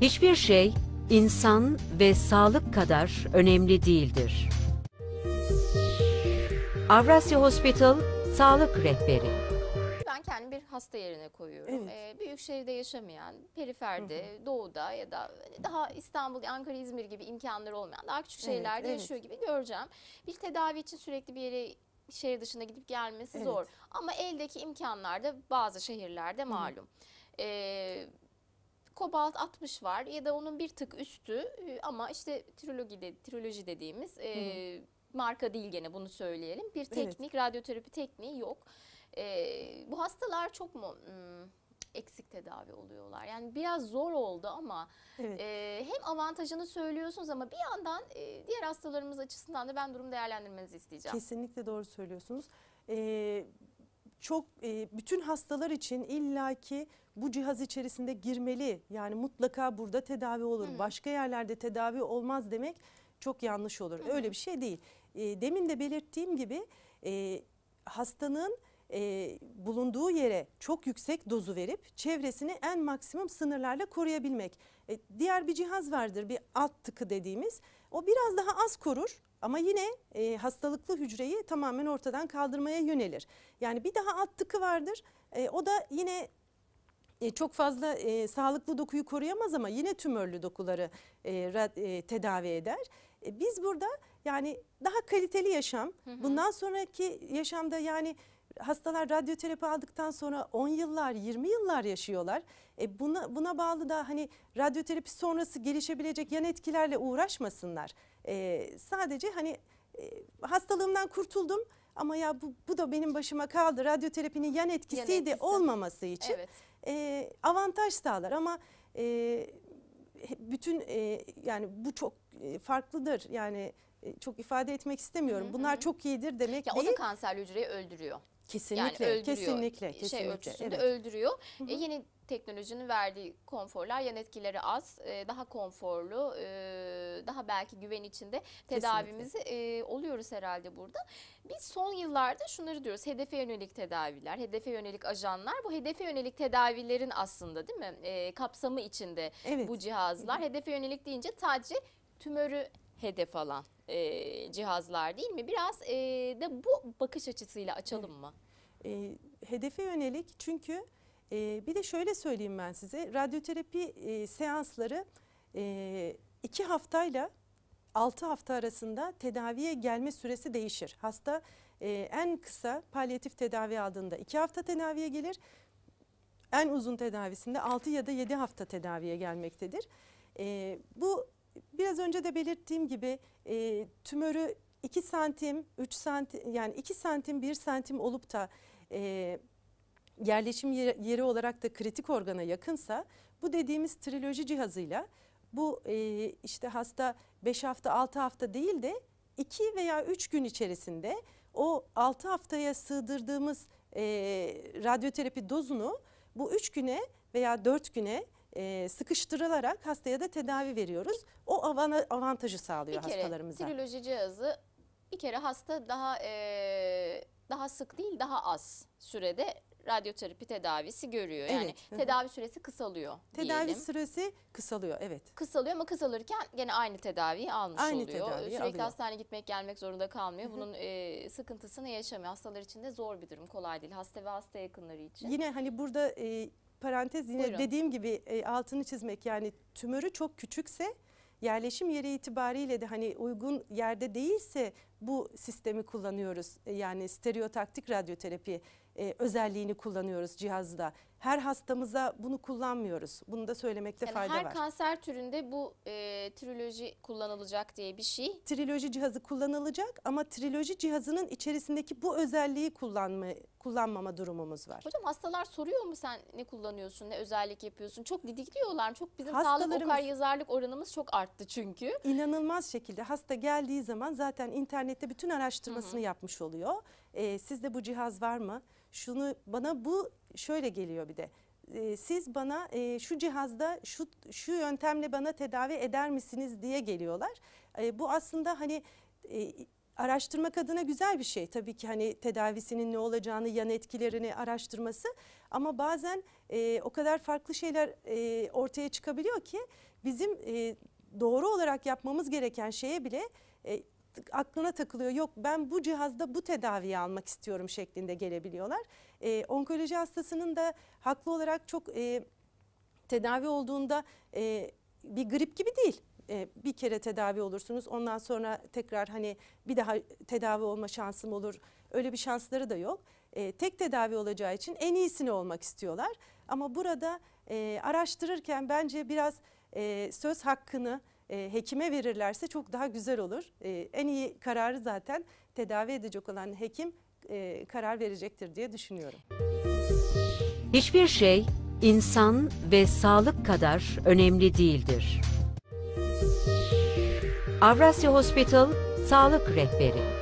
Hiçbir şey insan ve sağlık kadar önemli değildir. Avrasya Hospital Sağlık Rehberi Ben kendimi bir hasta yerine koyuyorum. Evet. Ee, büyük şehirde yaşamayan, periferde, doğuda ya da daha İstanbul, Ankara, İzmir gibi imkanları olmayan, daha küçük şehirlerde evet. yaşıyor gibi göreceğim. Bir tedavi için sürekli bir yere şehir dışında gidip gelmesi Evet. zor. Ama eldeki imkanlar da bazı şehirlerde malum. Ee, Kobalt 60 var ya da onun bir tık üstü e, ama işte trilogi, de, triloji dediğimiz e, marka değil gene bunu söyleyelim. Bir teknik, evet. radyoterapi tekniği yok. E, bu hastalar çok mu hmm, eksik tedavi oluyorlar. Yani biraz zor oldu ama evet. e, hem avantajını söylüyorsunuz ama bir yandan e, diğer hastalarımız açısından da ben durum değerlendirmenizi isteyeceğim. Kesinlikle doğru söylüyorsunuz. E, çok e, bütün hastalar için illaki bu cihaz içerisinde girmeli. Yani mutlaka burada tedavi olur. Hı. Hmm. Başka yerlerde tedavi olmaz demek çok yanlış olur. Hı. Öyle bir şey değil. E, demin de belirttiğim gibi e, hastanın e, bulunduğu yere çok yüksek dozu verip çevresini en maksimum sınırlarla koruyabilmek. E, diğer bir cihaz vardır bir alt tıkı dediğimiz o biraz daha az korur ama yine e, hastalıklı hücreyi tamamen ortadan kaldırmaya yönelir. Yani bir daha alt tıkı vardır. E, o da yine e, çok fazla e, sağlıklı dokuyu koruyamaz ama yine tümörlü dokuları e, rad, e, tedavi eder. E, biz burada yani daha kaliteli yaşam, hı hı. bundan sonraki yaşamda yani hastalar radyoterapi aldıktan sonra 10 yıllar 20 yıllar yaşıyorlar. E buna, buna bağlı da hani radyoterapi sonrası gelişebilecek yan etkilerle uğraşmasınlar. E, sadece hani e, hastalığımdan kurtuldum ama ya bu, bu da benim başıma kaldı. Radyoterapinin yan etkisiydi yan olmaması için evet. e, avantaj sağlar ama e, bütün e, yani bu çok e, farklıdır. Yani e, çok ifade etmek istemiyorum. Hı hı. Bunlar çok iyidir demek ya değil. O da kanserli hücreyi öldürüyor. Kesinlikle, yani öldürüyor. kesinlikle, şey kesinlikle. Şey ölçüsünde evet. öldürüyor. Hı e, hı. E, yeni teknolojinin verdiği konforlar yan etkileri az, e, daha konforlu, e, daha belki güven içinde tedavimizi e, oluyoruz herhalde burada. Biz son yıllarda şunları diyoruz. Hedefe yönelik tedaviler, hedefe yönelik ajanlar bu hedefe yönelik tedavilerin aslında değil mi e, kapsamı içinde evet. bu cihazlar. Hedefe yönelik deyince sadece tümörü hedef alan cihazlar değil mi? Biraz da bu bakış açısıyla açalım evet. mı? hedefe yönelik çünkü e, bir de şöyle söyleyeyim ben size radyoterapi e, seansları e, iki haftayla altı hafta arasında tedaviye gelme süresi değişir. Hasta e, en kısa palyatif tedavi aldığında iki hafta tedaviye gelir. En uzun tedavisinde 6 ya da 7 hafta tedaviye gelmektedir. E, bu biraz önce de belirttiğim gibi e, tümörü 2 santim, 3 santim yani 2 santim 1 santim olup da e, yerleşim yeri olarak da kritik organa yakınsa bu dediğimiz triloji cihazıyla bu e, işte hasta 5 hafta 6 hafta değil de 2 veya 3 gün içerisinde o 6 haftaya sığdırdığımız e, radyoterapi dozunu bu 3 güne veya 4 güne e, sıkıştırılarak hastaya da tedavi veriyoruz. O avantajı sağlıyor bir kere, hastalarımıza. Triloji cihazı bir kere hasta daha e, daha sık değil daha az sürede radyoterapi tedavisi görüyor. Yani evet. tedavi süresi kısalıyor Tedavi diyelim. süresi kısalıyor evet. Kısalıyor ama kısalırken gene aynı tedaviyi almış Aynı oluyor. tedaviyi Sürekli alıyor. hastaneye gitmek gelmek zorunda kalmıyor. Bunun e, sıkıntısını yaşamıyor. Hastalar için de zor bir durum kolay değil. Hasta ve hasta yakınları için. Yine hani burada e, parantez yine Buyurun. dediğim gibi e, altını çizmek yani tümörü çok küçükse yerleşim yeri itibariyle de hani uygun yerde değilse bu sistemi kullanıyoruz. E, Yani stereotaktik radyoterapi e, özelliğini kullanıyoruz cihazda her hastamıza bunu kullanmıyoruz. Bunu da söylemekte yani fayda her var. Her kanser türünde bu e, triloji kullanılacak diye bir şey. Triloji cihazı kullanılacak ama triloji cihazının içerisindeki bu özelliği kullanma, kullanmama durumumuz var. Hocam hastalar soruyor mu sen ne kullanıyorsun, ne özellik yapıyorsun? Çok didikliyorlar Çok bizim sağlık okar yazarlık oranımız çok arttı çünkü. İnanılmaz şekilde hasta geldiği zaman zaten internette bütün araştırmasını Hı -hı. yapmış oluyor. Ee, sizde bu cihaz var mı? Şunu bana bu şöyle geliyor bir de ee, siz bana e, şu cihazda şu şu yöntemle bana tedavi eder misiniz diye geliyorlar. Ee, bu aslında hani e, araştırmak adına güzel bir şey. Tabii ki hani tedavisinin ne olacağını, yan etkilerini araştırması ama bazen e, o kadar farklı şeyler ortaya çıkabiliyor ki bizim doğru olarak yapmamız gereken şeye bile aklına takılıyor yok ben bu cihazda bu tedaviyi almak istiyorum şeklinde gelebiliyorlar. E, onkoloji hastasının da haklı olarak çok e, tedavi olduğunda e, bir grip gibi değil e, bir kere tedavi olursunuz. Ondan sonra tekrar hani bir daha tedavi olma şansım olur. Öyle bir şansları da yok. E, tek tedavi olacağı için en iyisini olmak istiyorlar. Ama burada e, araştırırken bence biraz e, söz hakkını e, hekime verirlerse çok daha güzel olur. E, en iyi kararı zaten tedavi edecek olan hekim e, karar verecektir diye düşünüyorum. Hiçbir şey insan ve sağlık kadar önemli değildir. Avrasya Hospital Sağlık Rehberi